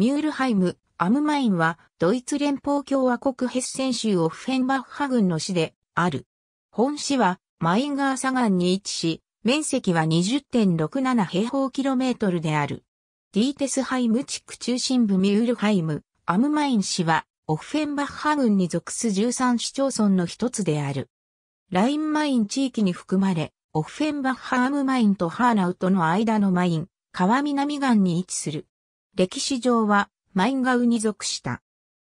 ミュールハイム、アムマインは、ドイツ連邦共和国ヘッセン州オフフェンバッハ郡の市で、ある。本市は、マインガーサガンに位置し、面積は20.67平方キロメートルである。ディーテスハイム地区中心部ミュールハイム、アムマイン市は、オフフェンバッハ郡に属す13市町村の一つである。ラインマイン地域に含まれ、オフフェンバッハアムマインとハーナウトの間のマイン、川南岸に位置する。歴史上はマインガウに属した。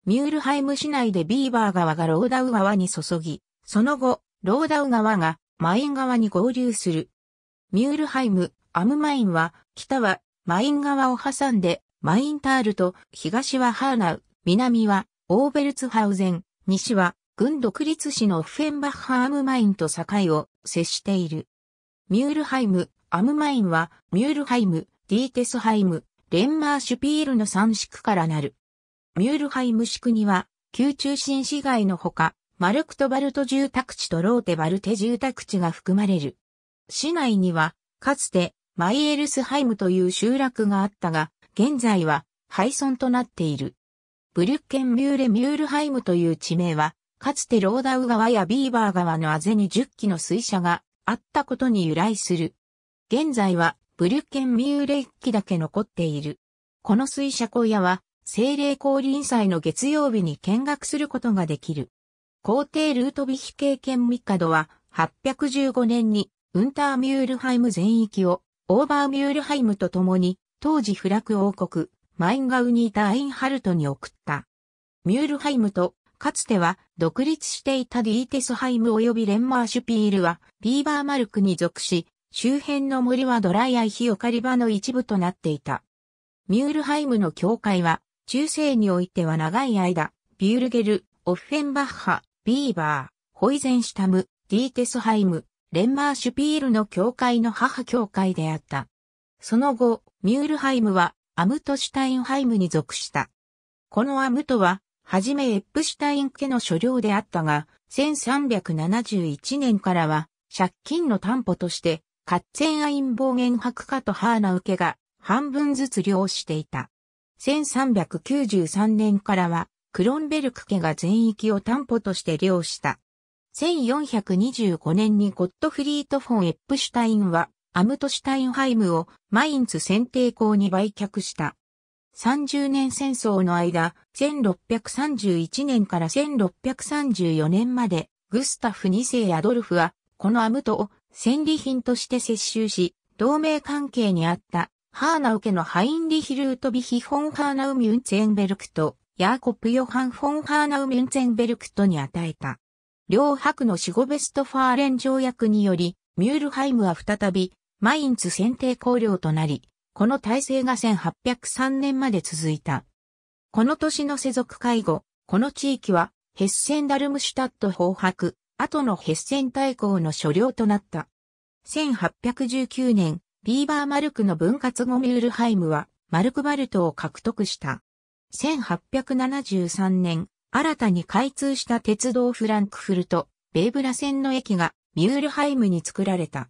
ミュールハイム市内でビーバー川がローダウ川に注ぎ、その後、ローダウ川がマイン川に合流する。ミュールハイム、アムマインは、北はマイン川を挟んで、マインタールと東はハーナウ、南はオーベルツハウゼン、西は軍独立市のフェンバッハアムマインと境を接している。ミュールハイム、アムマインはミュールハイム、ディーテスハイム、レンマーシュピールの三宿からなる。ミュールハイム宿には、旧中心市街のほか、マルクトバルト住宅地とローテバルテ住宅地が含まれる。市内には、かつて、マイエルスハイムという集落があったが、現在は廃村となっている。ブリュッケンミューレミュールハイムという地名は、かつてローダウ川やビーバー川のあぜに10基の水車があったことに由来する。現在はブリュッケンミューレ1期だけ残っている。この水車小屋は、精霊降臨祭の月曜日に見学することができる。皇帝ルートヴィヒ経験帝は、815年に、ウンターミュールハイム全域を、オーバーミュールハイムと共に、当時フラク王国、マインガウにいたアインハルトに送った。ミュールハイムと、かつては独立していたディーテスハイム及びレンマーシュピールは、ビーバーマルクに属し、周辺の森はドライアイヒオカリ場の一部となっていた。ミュールハイムの教会は、中世においては長い間、ビュールゲル、オッフェンバッハ、ビーバー、ホイゼンシュタム、ディーテスハイム、レンマーシュピールの教会の母教会であった。その後、ミュールハイムは、アムトシュタインハイムに属した。このアムトは、はじめエップシュタイン家の所領であったが、1371年からは、借金の担保として、カッツェンアイン暴言白化とハーナ受けが半分ずつ漁していた。1393年からは、クロンベルク家が全域を担保として漁した。1425年にゴットフリート・フォン・エップシュタインは、アムトシュタインハイムをマインツ選定校に売却した。30年戦争の間、1631年から1634年まで、グスタフ2世アドルフは、このアムトを戦利品として接収し、同盟関係にあったハーナウ家のハインリヒルートビヒフォンハーナウミュンツェンベルクト、ヤーコップ・ヨハン・フォン・ハーナウ・ミュンツェンベルクトに与えた。両白の死後ベストファーレン条約により、ミュールハイムは再び、マインツ選定公領となり、この体制が1803年まで続いた。この年の世俗介護、この地域は、ヘッセンダルムシュタット方白、後のヘッセン大公の所領となった。1819年、ビーバーマルクの分割後ミュールハイムは、マルクバルトを獲得した。1873年、新たに開通した鉄道フランクフルト、ベーブラ線の駅がミュールハイムに作られた。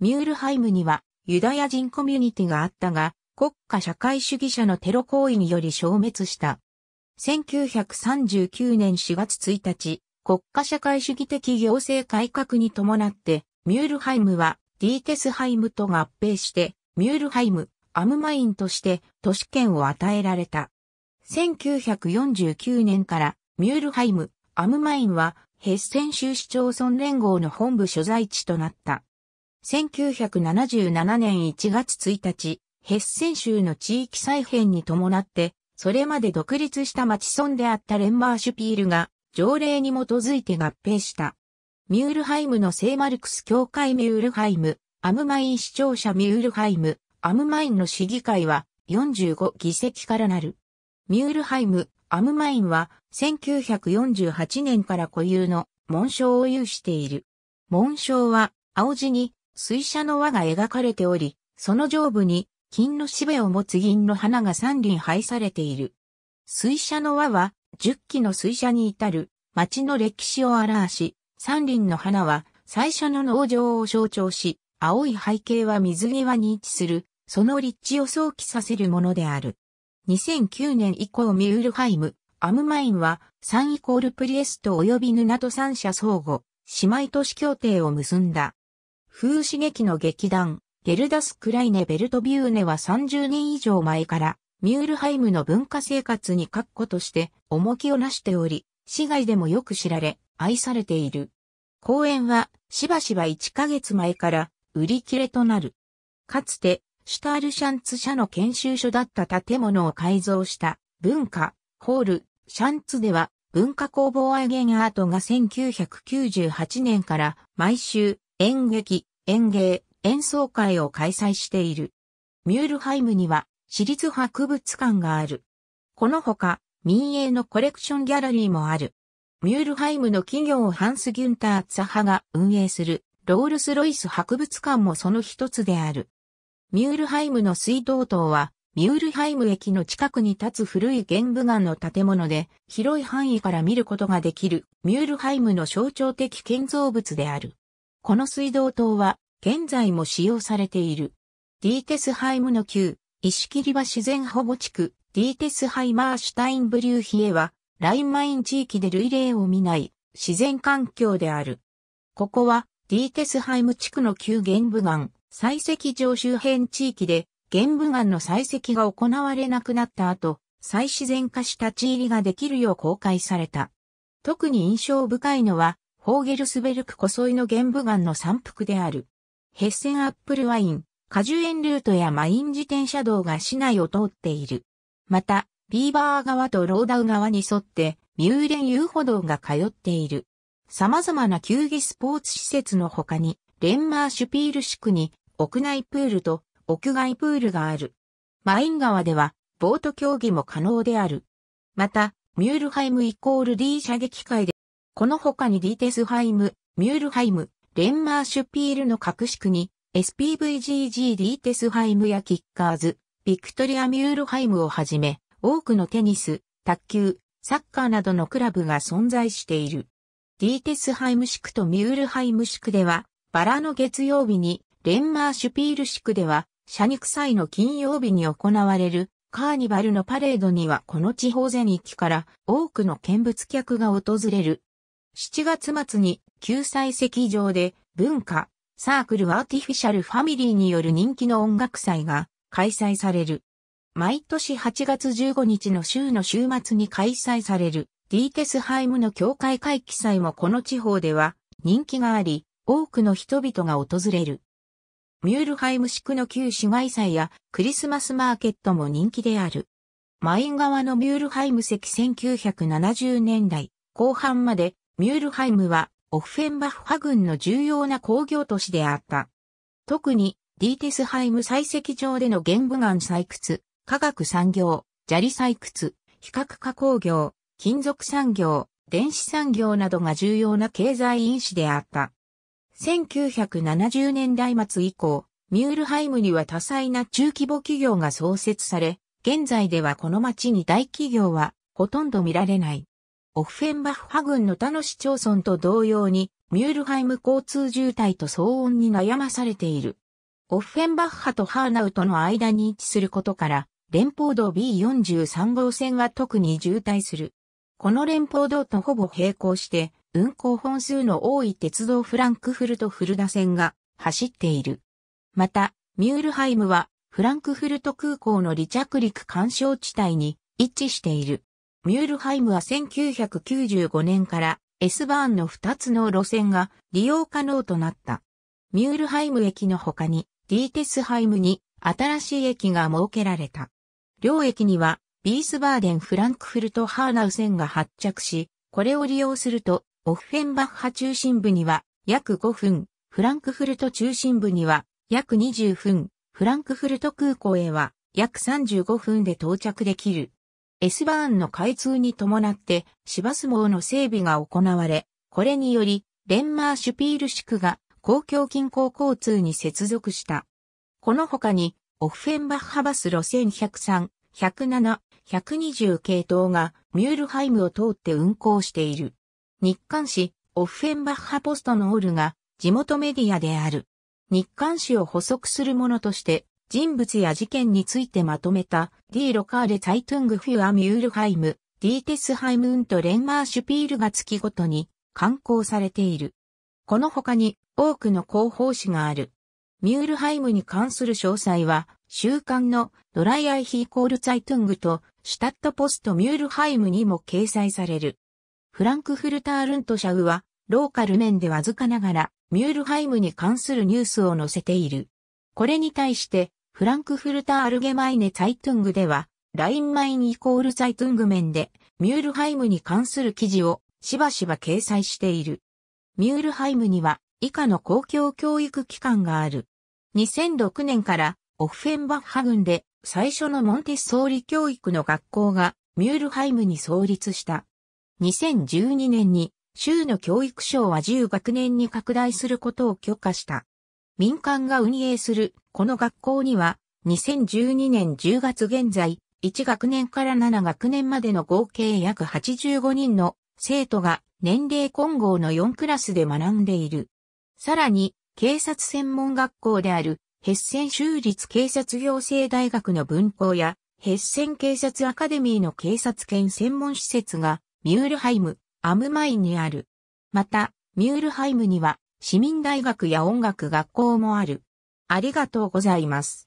ミュールハイムにはユダヤ人コミュニティがあったが、国家社会主義者のテロ行為により消滅した。1939年4月1日、国家社会主義的行政改革に伴って、ミュールハイムはディーテスハイムと合併して、ミュールハイム、アムマインとして都市圏を与えられた。1949年からミュールハイム、アムマインはヘッセン州市町村連合の本部所在地となった。1977年1月1日、ヘッセン州の地域再編に伴って、それまで独立した町村であったレンバーシュピールが条例に基づいて合併した。ミュールハイムの聖マルクス教会ミュールハイム、アムマイン市聴者ミュールハイム、アムマインの市議会は45議席からなる。ミュールハイム、アムマインは1948年から固有の紋章を有している。紋章は青地に水車の輪が描かれており、その上部に金のしべを持つ銀の花が三輪配されている。水車の輪は10基の水車に至る町の歴史を表し、山林の花は最初の農場を象徴し、青い背景は水際に位置する、その立地を想起させるものである。2009年以降ミュールハイム、アムマインは、サンイコールプリエスト及びヌナと三社相互、姉妹都市協定を結んだ。風刺激の劇団、ゲルダス・クライネ・ベルトビューネは30年以上前から、ミュールハイムの文化生活に確固として重きをなしており、市外でもよく知られ、愛されている。公園はしばしば1ヶ月前から売り切れとなる。かつて、シュタールシャンツ社の研修所だった建物を改造した文化、ホール、シャンツでは文化工房アゲンアートが1998年から毎週演劇、演芸、演奏会を開催している。ミュールハイムには市立博物館がある。このほか、民営のコレクションギャラリーもある。ミュールハイムの企業ハンス・ギュンター・ツァハが運営するロールス・ロイス博物館もその一つである。ミュールハイムの水道塔は、ミュールハイム駅の近くに立つ古い玄武岩の建物で、広い範囲から見ることができるミュールハイムの象徴的建造物である。この水道塔は、現在も使用されている。ディーテスハイムの旧石切場自然保護地区、ディーテスハイマーシュタインブリューヒエは、ラインマイン地域で類例を見ない自然環境である。ここは、ディーテスハイム地区の旧玄武岩、採石場周辺地域で、玄武岩の採石が行われなくなった後、再自然化した地入りができるよう公開された。特に印象深いのは、ホーゲルスベルク湖沿いの玄武岩の山腹である。ヘッセンアップルワイン、果樹園ルートやマイン自転車道が市内を通っている。また、ビーバー側とローダウ側に沿って、ミューレン遊歩道が通っている。様々な球技スポーツ施設の他に、レンマーシュピール地区に屋内プールと屋外プールがある。マイン側では、ボート競技も可能である。また、ミュールハイムイコール D 射撃会で、この他にディーテスハイム、ミュールハイム、レンマーシュピールの各地区に SPVGG ディーテスハイムやキッカーズ、ビクトリア・ミュールハイムをはじめ、多くのテニス、卓球、サッカーなどのクラブが存在している。ディーテスハイム地区とミュールハイム地区では、バラの月曜日に、レンマーシュピール地区では、社肉祭の金曜日に行われる、カーニバルのパレードにはこの地方全域から多くの見物客が訪れる。7月末に救済席上で文化、サークルアーティフィシャルファミリーによる人気の音楽祭が開催される。毎年8月15日の週の週末に開催されるディーテスハイムの教会会期祭もこの地方では人気があり、多くの人々が訪れる。ミュールハイム宿の旧市街祭やクリスマスマーケットも人気である。マイン側のミュールハイム席1970年代後半までミュールハイムはオフェンバッハ軍の重要な工業都市であった。特に、ディーテスハイム採石場での玄武岩採掘、化学産業、砂利採掘、比較化工業、金属産業、電子産業などが重要な経済因子であった。1970年代末以降、ミュールハイムには多彩な中規模企業が創設され、現在ではこの町に大企業はほとんど見られない。オフフェンバッハ郡の他の市町村と同様に、ミュールハイム交通渋滞と騒音に悩まされている。オフフェンバッハとハーナウとの間に位置することから、連邦道 B43 号線は特に渋滞する。この連邦道とほぼ並行して、運行本数の多い鉄道フランクフルトフルダ線が走っている。また、ミュールハイムはフランクフルト空港の離着陸干渉地帯に位置している。ミュールハイムは1995年から S バーンの2つの路線が利用可能となった。ミュールハイム駅の他にディーテスハイムに新しい駅が設けられた。両駅にはビースバーデン・フランクフルト・ハーナウ線が発着し、これを利用すると、オフフェンバッハ中心部には約5分、フランクフルト中心部には約20分、フランクフルト空港へは約35分で到着できる。S バーンの開通に伴って芝相撲の整備が行われ、これにより、レンマーシュピール宿が公共近郊交通に接続した。この他に、オフェンバッハバス路線103、107、120系統がミュールハイムを通って運行している。日刊紙、オフェンバッハポストのオールが地元メディアである。日刊紙を補足するものとして、人物や事件についてまとめた、D ロカーレ・ツァイトゥング・フュア・ミュールハイム、D テスハイム・ウント・レンマーシュピールが月ごとに刊行されている。この他に多くの広報誌がある。ミュールハイムに関する詳細は、週刊のドライアイヒーコールツァイトゥングとシュタットポストミュールハイムにも掲載される。フランクフルタールント社ウは、ローカル面でわずかながら、ミュールハイムに関するニュースを載せている。これに対して、フランクフルター・アルゲマイネ・ツァイトゥングでは、ラインマインイコールツァイトゥング面で、ミュールハイムに関する記事をしばしば掲載している。ミュールハイムには以下の公共教育機関がある。2006年からオフェンバッハ郡で最初のモンテッソーリ教育の学校がミュールハイムに創立した。2012年に州の教育省は10学年に拡大することを許可した。民間が運営するこの学校には2012年10月現在1学年から7学年までの合計約85人の生徒が年齢混合の4クラスで学んでいる。さらに警察専門学校であるヘッセン州立警察行政大学の分校やヘッセン警察アカデミーの警察犬専門施設がミュールハイム、アムマインにある。また、ミュールハイムには市民大学や音楽学校もある。ありがとうございます。